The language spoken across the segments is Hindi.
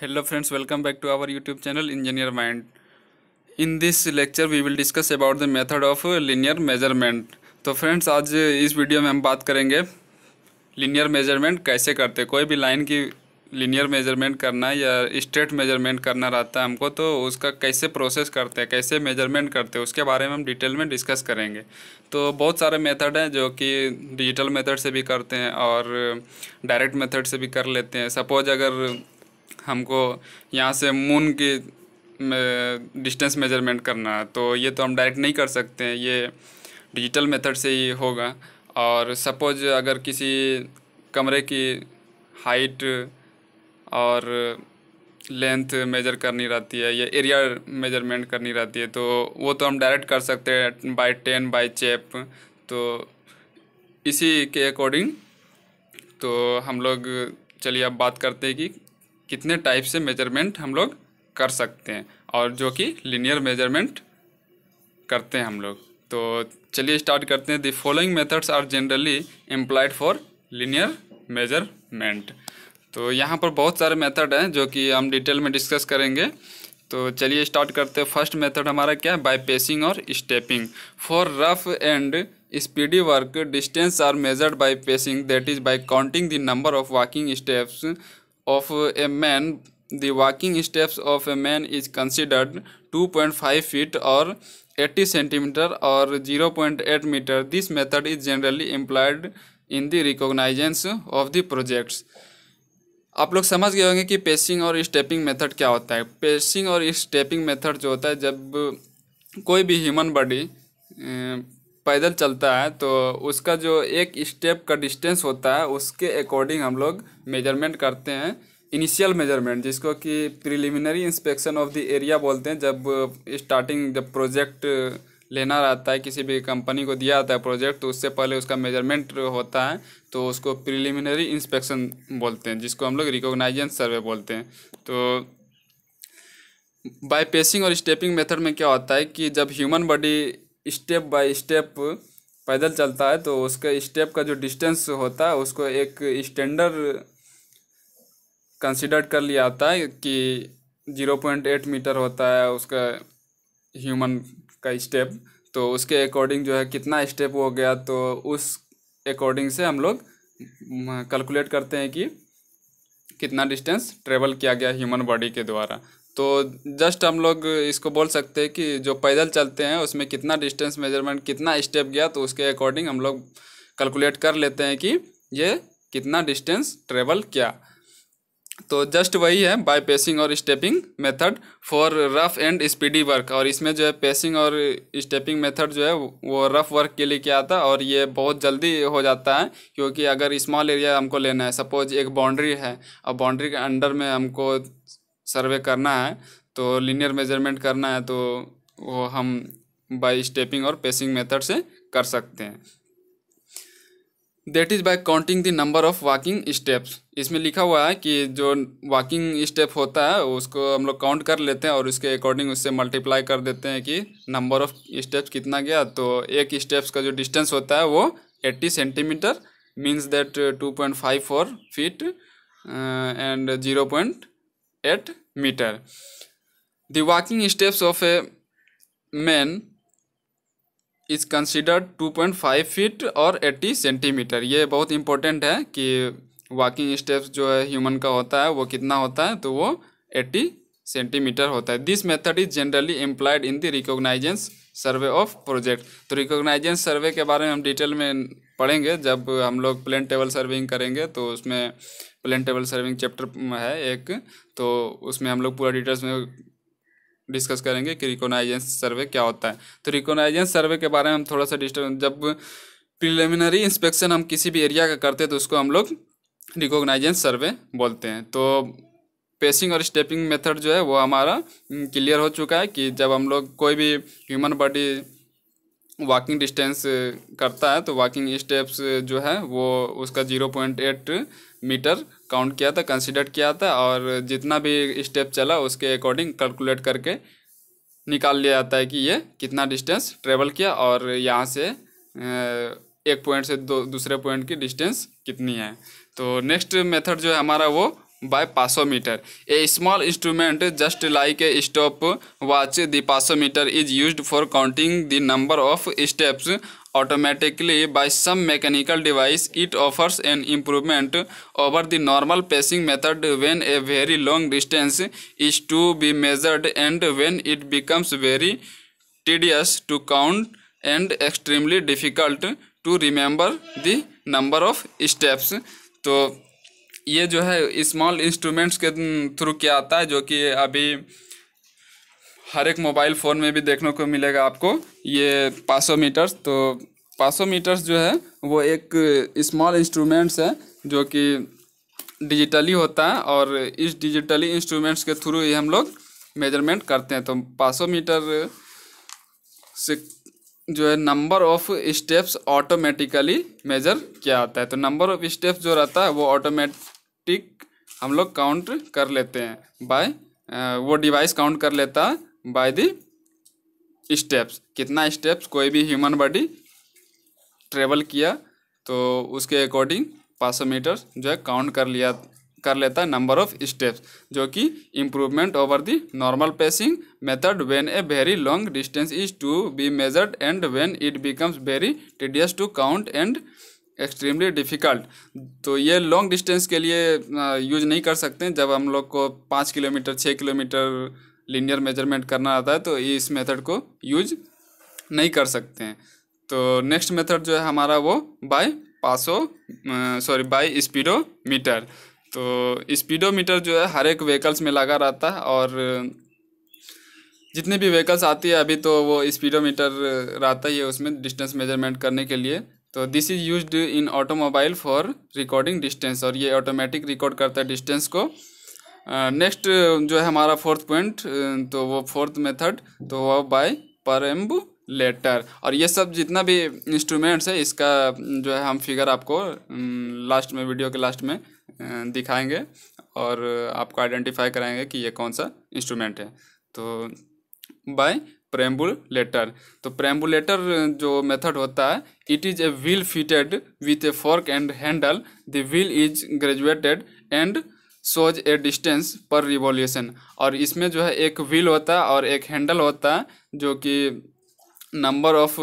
hello friends welcome back to our YouTube channel engineer mind in this lecture we will discuss about the method of linear measurement तो फ्रेंड्स आज इस वीडियो में हम बात करेंगे लीनियर मेजरमेंट कैसे करते हैं कोई भी लाइन की लीनियर मेजरमेंट करना है या स्ट्रेट मेजरमेंट करना रहता है हमको तो उसका कैसे प्रोसेस करते हैं कैसे मेजरमेंट करते हैं उसके बारे में हम डिटेल में डिस्कस करेंगे तो बहुत सारे मेथड हैं जो कि डिजिटल मेथड से भी करते हैं और डायरेक्ट मेथड से भी कर लेते हैं सपोज अगर हमको यहाँ से मून की डिस्टेंस मेजरमेंट करना तो ये तो हम डायरेक्ट नहीं कर सकते हैं ये डिजिटल मेथड से ही होगा और सपोज अगर किसी कमरे की हाइट और लेंथ मेजर करनी रहती है या एरिया मेजरमेंट करनी रहती है तो वो तो हम डायरेक्ट कर सकते हैं बाय टेन बाय चेप तो इसी के अकॉर्डिंग तो हम लोग चलिए अब बात करते हैं कि कितने टाइप से मेजरमेंट हम लोग कर सकते हैं और जो कि लीनियर मेजरमेंट करते हैं हम लोग तो चलिए स्टार्ट करते हैं the following methods are generally employed for linear measurement तो यहाँ पर बहुत सारे मेथड हैं जो कि हम डिटेल में डिस्कस करेंगे तो चलिए स्टार्ट करते हैं फर्स्ट मेथड हमारा क्या है बाईपेसिंग पेसिंग और stepping for rough and speedy work distance are measured by pacing that is by counting the number of walking steps of a man the walking steps of a man is considered 2.5 feet or 80 centimeter or 0.8 meter this method is generally employed in the recognizance of the projects आप लोग समझ गए होंगे कि पेसिंग और स्टेपिंग मेथड क्या होता है पेसिंग और स्टेपिंग मेथड जो होता है जब कोई भी ह्यूमन बॉडी पैदल चलता है तो उसका जो एक स्टेप का डिस्टेंस होता है उसके अकॉर्डिंग हम लोग मेजरमेंट करते हैं इनिशियल मेजरमेंट जिसको कि preliminary inspection of the area बोलते हैं जब स्टार्टिंग जब प्रोजेक्ट लेना रहता है किसी भी कंपनी को दिया जाता है प्रोजेक्ट तो उससे पहले उसका मेजरमेंट होता है तो उसको प्रिलिमिनरी इंस्पेक्शन बोलते हैं जिसको हम लोग रिकोगनाइजेंस सर्वे बोलते हैं तो बाय पेसिंग और स्टेपिंग मेथड में क्या होता है कि जब human body step by step पैदल चलता है तो उसके स्टेप का जो डिस्टेंस होता है उसको एक स्टैंडर्ड कंसिडर कर लिया जाता है कि जीरो पॉइंट एट मीटर होता है उसका ह्यूमन का स्टेप तो उसके अकॉर्डिंग जो है कितना स्टेप हो गया तो उस अकॉर्डिंग से हम लोग कैलकुलेट करते हैं कि कितना डिस्टेंस ट्रेवल किया गया ह्यूमन बॉडी के द्वारा तो जस्ट हम लोग इसको बोल सकते हैं कि जो पैदल चलते हैं उसमें कितना डिस्टेंस मेजरमेंट कितना स्टेप गया तो उसके अकॉर्डिंग हम लोग कैलकुलेट कर लेते हैं कि ये कितना डिस्टेंस ट्रेवल किया तो जस्ट वही है बाय पेसिंग और stepping method for rough and speedy work और इसमें जो है पेसिंग और स्टेपिंग मेथड जो है वो रफ वर्क के लिए किया था और ये बहुत जल्दी हो जाता है क्योंकि अगर स्मॉल एरिया हमको लेना है सपोज एक बाउंड्री है और बाउंड्री के अंडर में हमको सर्वे करना है तो लीनियर मेजरमेंट करना है तो वो हम बाय स्टेपिंग और पेसिंग मेथड से कर सकते हैं that is by counting the number of walking steps इसमें लिखा हुआ है कि जो वॉकिंग स्टेप होता है उसको हम लोग काउंट कर लेते हैं और उसके अकॉर्डिंग उससे मल्टीप्लाई कर देते हैं कि नंबर ऑफ स्टेप्स कितना गया तो एक स्टेप्स का जो डिस्टेंस होता है वो eighty centimetre means that two point five four feet and zero point eight metre the walking steps of a man is considered two point five feet और एट्टी सेंटीमीटर ये बहुत इंपॉर्टेंट है कि वॉकिंग स्टेप्स जो है ह्यूमन का होता है वो कितना होता है तो वो एट्टी सेंटीमीटर होता है this method is generally employed in the reconnaissance survey of project तो रिकोगनाइजेंस सर्वे के बारे में हम डिटेल में पढ़ेंगे जब हम लोग प्लेन टेबल सर्विंग करेंगे तो उसमें प्लेन टेबल सर्विंग चैप्टर है एक तो उसमें हम लोग पूरा डिटेल्स में डिस्कस करेंगे कि रिकोनाइजेंस सर्वे क्या होता है तो रिकोनाइजेंस सर्वे के बारे में हम थोड़ा सा डिस्टर्ब जब प्रिलिमिनरी इंस्पेक्शन हम किसी भी एरिया का करते हैं तो उसको हम लोग रिकोगनाइजेंस सर्वे बोलते हैं तो पेसिंग और स्टेपिंग मेथड जो है वो हमारा क्लियर हो चुका है कि जब हम लोग कोई भी ह्यूमन बॉडी वॉकिंग डिस्टेंस करता है तो वॉकिंग स्टेप्स जो है वो उसका zero point eight metre count किया था कंसिडर किया था और जितना भी स्टेप चला उसके अकॉर्डिंग कैलकुलेट करके निकाल लिया जाता है कि ये कितना डिस्टेंस ट्रेवल किया और यहाँ से एक पॉइंट से दो दूसरे पॉइंट की डिस्टेंस कितनी है तो नेक्स्ट मेथड जो है हमारा वो by passometer a small instrument just like a stop watch the passometer is used for counting the number of steps automatically by some mechanical device it offers an improvement over the normal pacing method when a very long distance is to be measured and when it becomes very tedious to count and extremely difficult to remember the number of steps तो ये जो है स्मॉल इंस्ट्रूमेंट्स के थ्रू क्या आता है जो कि अभी हर एक मोबाइल फ़ोन में भी देखने को मिलेगा आपको ये मीटर्स तो मीटर्स जो है वो एक स्मॉल इंस्ट्रूमेंट्स है जो कि डिजिटली होता है और इस डिजिटली इंस्ट्रूमेंट्स के थ्रू ही हम लोग मेजरमेंट करते हैं तो मीटर से जो है number of steps automatically measure किया जाता है तो नंबर ऑफ स्टेप्स जो रहता है वो ऑटोमेटिक हम लोग काउंट कर लेते हैं बाय वो डिवाइस काउंट कर लेता है बाय दी स्टेप्स कितना स्टेप्स कोई भी ह्यूमन बॉडी ट्रेवल किया तो उसके अकॉर्डिंग पाँच सौ मीटर जो है काउंट कर लिया कर लेता है नंबर ऑफ स्टेप्स जो कि improvement over the normal pacing method when a very long distance is to be measured and when it becomes very tedious to count and extremely difficult तो ये लॉन्ग डिस्टेंस के लिए यूज नहीं कर सकते जब हम लोग को पाँच किलोमीटर छः किलोमीटर लिनियर मेजरमेंट करना आता है तो ये इस मेथड को यूज नहीं कर सकते हैं तो नेक्स्ट मेथड जो है हमारा वो by passo sorry by speedometer तो स्पीडोमीटर जो है हर एक व्हीकल्स में लगा रहता है और जितने भी व्हीकल्स आती है अभी तो वो स्पीडोमीटर रहता ही है उसमें डिस्टेंस मेजरमेंट करने के लिए तो this is used in automobile for recording distance और ये ऑटोमेटिक रिकॉर्ड करता है डिस्टेंस को नेक्स्ट जो है हमारा फोर्थ पॉइंट तो वो फोर्थ मेथड तो वो बाय परम्ब लेटर और ये सब जितना भी इंस्ट्रूमेंट्स है इसका जो है हम फिगर आपको लास्ट में वीडियो के लास्ट में दिखाएंगे और आपको आइडेंटिफाई कराएंगे कि ये कौन सा इंस्ट्रूमेंट है तो बाय प्रेम्बुल लेटर तो प्रेम्बुलेटर जो मेथड होता है it is a wheel fitted with a fork and handle the wheel is graduated and shows a distance per revolution और इसमें जो है एक व्हील होता है और एक हैंडल होता है जो कि नंबर ऑफ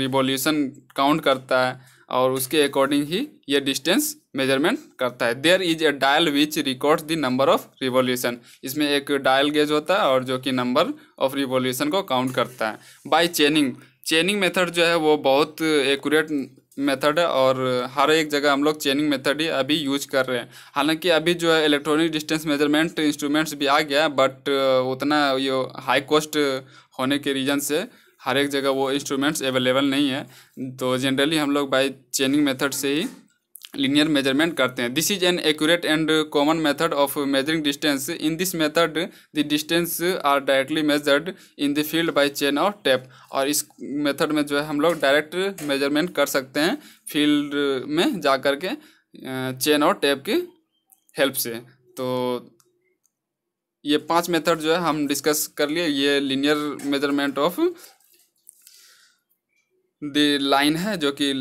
रिवॉल्यूशन काउंट करता है और उसके अकॉर्डिंग ही ये डिस्टेंस मेजरमेंट करता है there is a dial which record the number of revolution इसमें एक डायल गेज होता है और जो कि नंबर ऑफ रिवॉल्यूशन को काउंट करता है बाय चेनिंग चेनिंग मेथड जो है वो बहुत एक्यूरेट मेथड है और हर एक जगह हम लोग चेनिंग मेथड ही अभी यूज कर रहे हैं हालांकि अभी जो है इलेक्ट्रॉनिक डिस्टेंस मेजरमेंट इंस्ट्रूमेंट्स भी आ गया बट उतना ये हाई कॉस्ट होने के रीज़न से हर एक जगह वो इंस्ट्रूमेंट्स अवेलेबल नहीं है तो जनरली हम लोग बाई चेनिंग मेथड से ही लीनियर मेजरमेंट करते हैं this is an accurate and common method of measuring distance in this method the distance are directly measured in the field by chain और टैप और इस मेथड में जो है हम लोग डायरेक्ट मेजरमेंट कर सकते हैं फील्ड में जा कर के चेन अं, और टैप की हेल्प से तो ये पांच मेथड जो है हम डिस्कस कर लिए ये linear measurement of the line है जो कि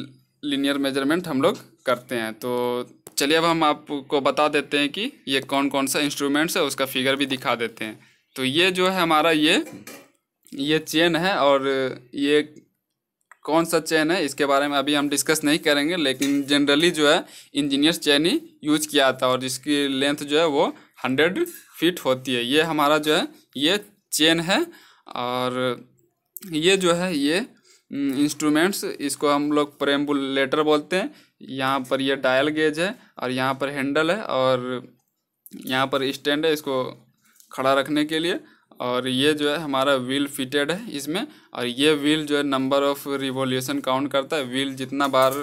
लीनियर मेजरमेंट हम लोग करते हैं तो चलिए अब हम आपको बता देते हैं कि ये कौन कौन सा इंस्ट्रूमेंट्स है उसका फिगर भी दिखा देते हैं तो ये जो है हमारा ये ये चेन है और ये कौन सा चेन है इसके बारे में अभी हम डिस्कस नहीं करेंगे लेकिन जनरली जो है इंजीनियर्स चेन ही यूज किया था और जिसकी लेंथ जो है वो हंड्रेड फीट होती है ये हमारा जो है ये चेन है और ये जो है ये इंस्ट्रूमेंट्स इसको हम लोग प्रेम्बुलेटर बोलते हैं यहाँ पर यह डायल गेज है और यहाँ पर हैंडल है और यहाँ पर स्टैंड है इसको खड़ा रखने के लिए और ये जो है हमारा व्हील फिटेड है इसमें और ये व्हील जो है नंबर ऑफ रिवोल्यूशन काउंट करता है व्हील जितना बार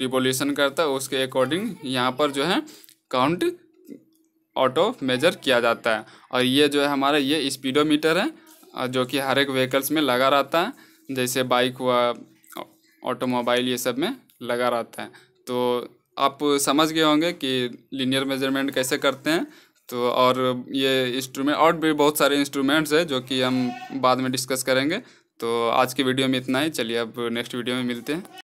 रिवोल्यूशन करता है उसके अकॉर्डिंग यहाँ पर जो है काउंट ऑटो मेजर किया जाता है और ये जो है हमारा ये स्पीडोमीटर है जो कि हर एक व्हीकल्स में लगा रहता है जैसे बाइक हुआ ऑटोमोबाइल ये सब में लगा रहता है तो आप समझ गए होंगे कि लीनियर मेजरमेंट कैसे करते हैं तो और ये इंस्ट्रूमेंट और भी बहुत सारे इंस्ट्रूमेंट्स हैं जो कि हम बाद में डिस्कस करेंगे तो आज की वीडियो में इतना ही चलिए अब नेक्स्ट वीडियो में मिलते हैं